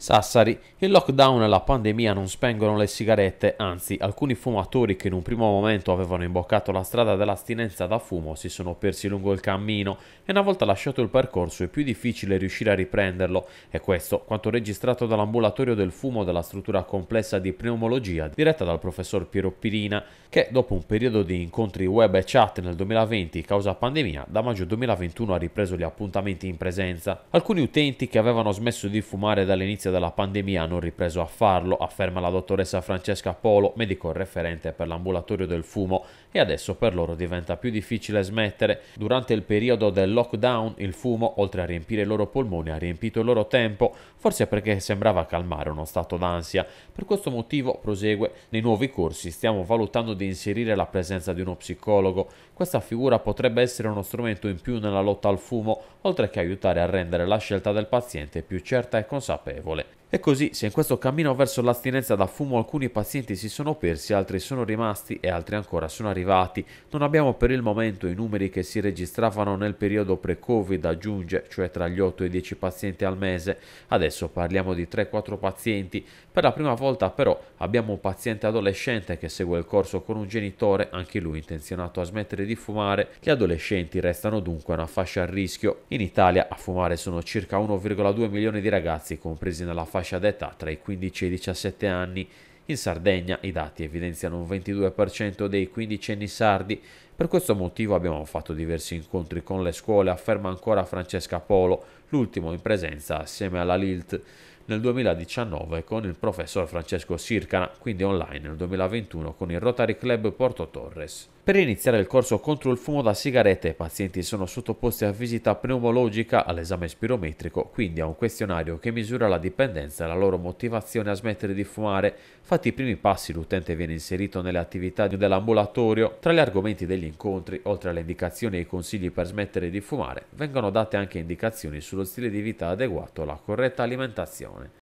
Sassari, il lockdown e la pandemia non spengono le sigarette, anzi alcuni fumatori che in un primo momento avevano imboccato la strada dell'astinenza da fumo si sono persi lungo il cammino e una volta lasciato il percorso è più difficile riuscire a riprenderlo e questo quanto registrato dall'ambulatorio del fumo della struttura complessa di pneumologia diretta dal professor Piero Pirina che dopo un periodo di incontri web e chat nel 2020 causa pandemia da maggio 2021 ha ripreso gli appuntamenti in presenza. Alcuni utenti che avevano smesso di fumare dall'inizio l'inizio della pandemia hanno ripreso a farlo, afferma la dottoressa Francesca Polo, medico referente per l'ambulatorio del fumo, e adesso per loro diventa più difficile smettere. Durante il periodo del lockdown il fumo, oltre a riempire i loro polmoni, ha riempito il loro tempo, forse perché sembrava calmare uno stato d'ansia. Per questo motivo, prosegue, nei nuovi corsi stiamo valutando di inserire la presenza di uno psicologo. Questa figura potrebbe essere uno strumento in più nella lotta al fumo, oltre che aiutare a rendere la scelta del paziente più certa e consapevole. E così, se in questo cammino verso l'astinenza da fumo alcuni pazienti si sono persi, altri sono rimasti e altri ancora sono arrivati, non abbiamo per il momento i numeri che si registravano nel periodo pre-Covid, aggiunge, cioè tra gli 8 e i 10 pazienti al mese. Adesso parliamo di 3-4 pazienti. Per la prima volta però abbiamo un paziente adolescente che segue il corso con un genitore, anche lui intenzionato a smettere di fumare. Gli adolescenti restano dunque una fascia a rischio. In Italia a fumare sono circa 1,2 milioni di ragazzi compresi nella fascia fascia d'età tra i 15 e i 17 anni. In Sardegna i dati evidenziano un 22% dei quindicenni sardi per questo motivo abbiamo fatto diversi incontri con le scuole, afferma ancora Francesca Polo, l'ultimo in presenza assieme alla LILT nel 2019 con il professor Francesco Sircana, quindi online nel 2021 con il Rotary Club Porto Torres. Per iniziare il corso contro il fumo da sigarette, i pazienti sono sottoposti a visita pneumologica all'esame spirometrico, quindi a un questionario che misura la dipendenza e la loro motivazione a smettere di fumare. Fatti i primi passi, l'utente viene inserito nelle attività dell'ambulatorio. Tra gli argomenti degli incontri, oltre alle indicazioni e ai consigli per smettere di fumare, vengono date anche indicazioni sullo stile di vita adeguato alla corretta alimentazione.